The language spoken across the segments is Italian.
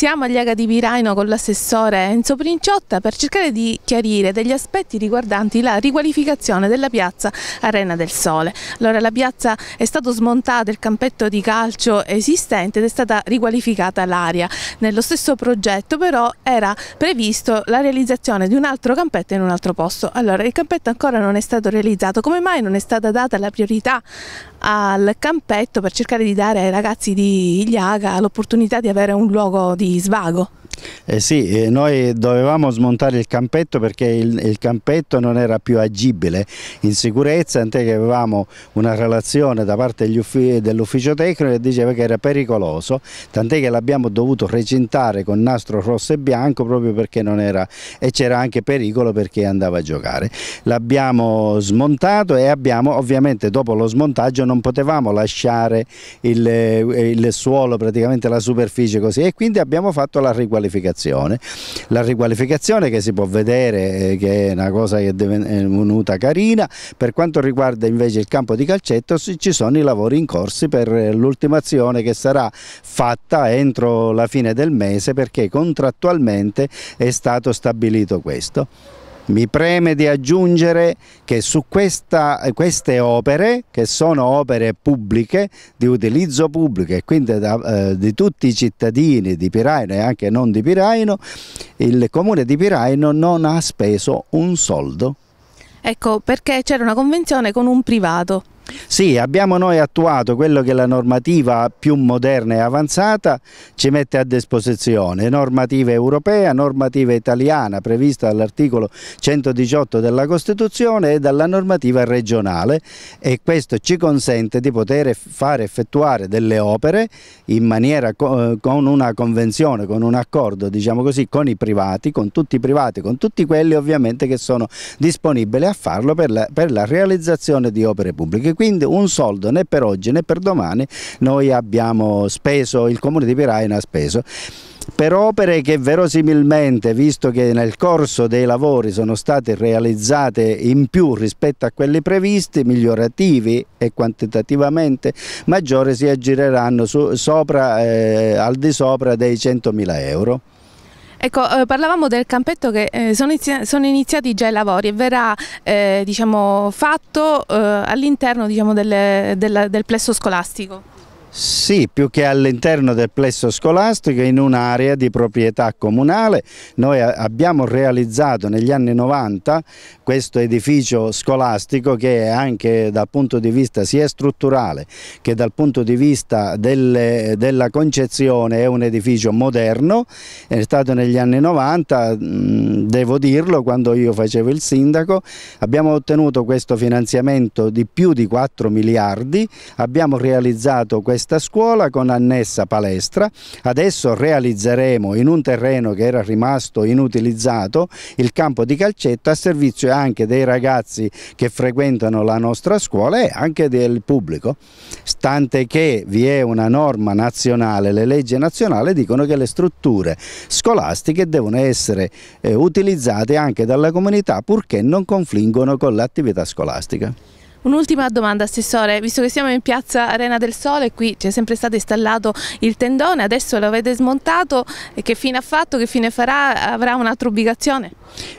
Siamo agli Aga di Viraino con l'assessore Enzo Princiotta per cercare di chiarire degli aspetti riguardanti la riqualificazione della piazza Arena del Sole. Allora, la piazza è stato smontato il campetto di calcio esistente ed è stata riqualificata l'aria. Nello stesso progetto però era previsto la realizzazione di un altro campetto in un altro posto. Allora, il campetto ancora non è stato realizzato. Come mai non è stata data la priorità al campetto per cercare di dare ai ragazzi di Iaga l'opportunità di avere un luogo di svago. Eh sì, eh, noi dovevamo smontare il campetto perché il, il campetto non era più agibile in sicurezza, tant'è che avevamo una relazione da parte dell'ufficio tecnico che diceva che era pericoloso, tant'è che l'abbiamo dovuto recintare con nastro rosso e bianco proprio perché non era e c'era anche pericolo perché andava a giocare. L'abbiamo smontato e abbiamo ovviamente dopo lo smontaggio non potevamo lasciare il, eh, il suolo, praticamente la superficie così e quindi abbiamo fatto la riqualificazione riqualificazione. La riqualificazione che si può vedere eh, che è una cosa che è venuta carina, per quanto riguarda invece il campo di calcetto ci sono i lavori in corso per eh, l'ultimazione che sarà fatta entro la fine del mese perché contrattualmente è stato stabilito questo. Mi preme di aggiungere che su questa, queste opere, che sono opere pubbliche, di utilizzo pubblico e quindi da, eh, di tutti i cittadini di Piraino e anche non di Piraino, il comune di Piraino non ha speso un soldo. Ecco, perché c'era una convenzione con un privato. Sì, abbiamo noi attuato quello che la normativa più moderna e avanzata ci mette a disposizione, normativa europea, normativa italiana prevista dall'articolo 118 della Costituzione e dalla normativa regionale e questo ci consente di poter fare effettuare delle opere in maniera con una convenzione, con un accordo diciamo così, con i privati, con tutti i privati, con tutti quelli ovviamente che sono disponibili a farlo per la, per la realizzazione di opere pubbliche quindi un soldo né per oggi né per domani noi abbiamo speso, il comune di Piraina ha speso per opere che verosimilmente, visto che nel corso dei lavori sono state realizzate in più rispetto a quelli previsti, migliorativi e quantitativamente maggiori, si aggireranno su, sopra, eh, al di sopra dei 100.000 euro. Ecco, eh, parlavamo del campetto che eh, sono, iniziati, sono, iniziati già i lavori e verrà eh, diciamo, fatto eh, all'interno diciamo, del, del, del plesso scolastico. Sì, più che all'interno del plesso scolastico, in un'area di proprietà comunale. Noi abbiamo realizzato negli anni 90 questo edificio scolastico che anche dal punto di vista sia strutturale che dal punto di vista delle, della concezione è un edificio moderno. È stato negli anni 90, devo dirlo, quando io facevo il sindaco, abbiamo ottenuto questo finanziamento di più di 4 miliardi, abbiamo realizzato questo questa scuola con annessa palestra. Adesso realizzeremo in un terreno che era rimasto inutilizzato il campo di calcetto a servizio anche dei ragazzi che frequentano la nostra scuola e anche del pubblico. Stante che vi è una norma nazionale, le leggi nazionali dicono che le strutture scolastiche devono essere eh, utilizzate anche dalla comunità purché non confliggono con l'attività scolastica. Un'ultima domanda Assessore, visto che siamo in piazza Arena del Sole, qui c'è sempre stato installato il tendone, adesso lo avete smontato, che fine ha fatto, che fine farà, avrà un'altra ubicazione?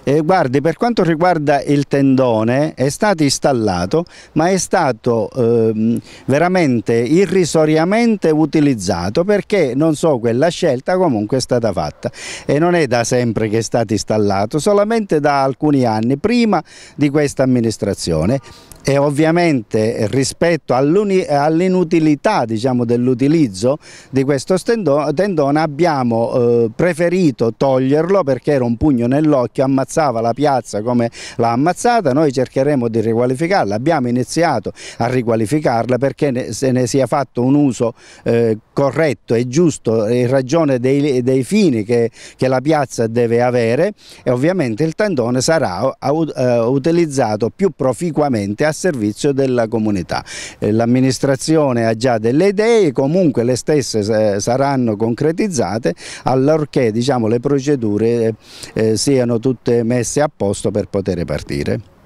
Eh, guardi, per quanto riguarda il tendone è stato installato ma è stato ehm, veramente irrisoriamente utilizzato perché non so quella scelta comunque è stata fatta e non è da sempre che è stato installato, solamente da alcuni anni prima di questa amministrazione e ovviamente ovviamente rispetto all'inutilità diciamo, dell'utilizzo di questo tendone abbiamo eh, preferito toglierlo perché era un pugno nell'occhio, ammazzava la piazza come l'ha ammazzata, noi cercheremo di riqualificarla, abbiamo iniziato a riqualificarla perché ne, se ne sia fatto un uso eh, corretto e giusto in ragione dei, dei fini che, che, la piazza deve avere e ovviamente il tendone sarà uh, utilizzato più proficuamente a servizio della comunità. Eh, l'amministrazione ha già delle idee, comunque le stesse eh, saranno concretizzate allorché diciamo, le procedure eh, siano tutte messe a posto per poter partire.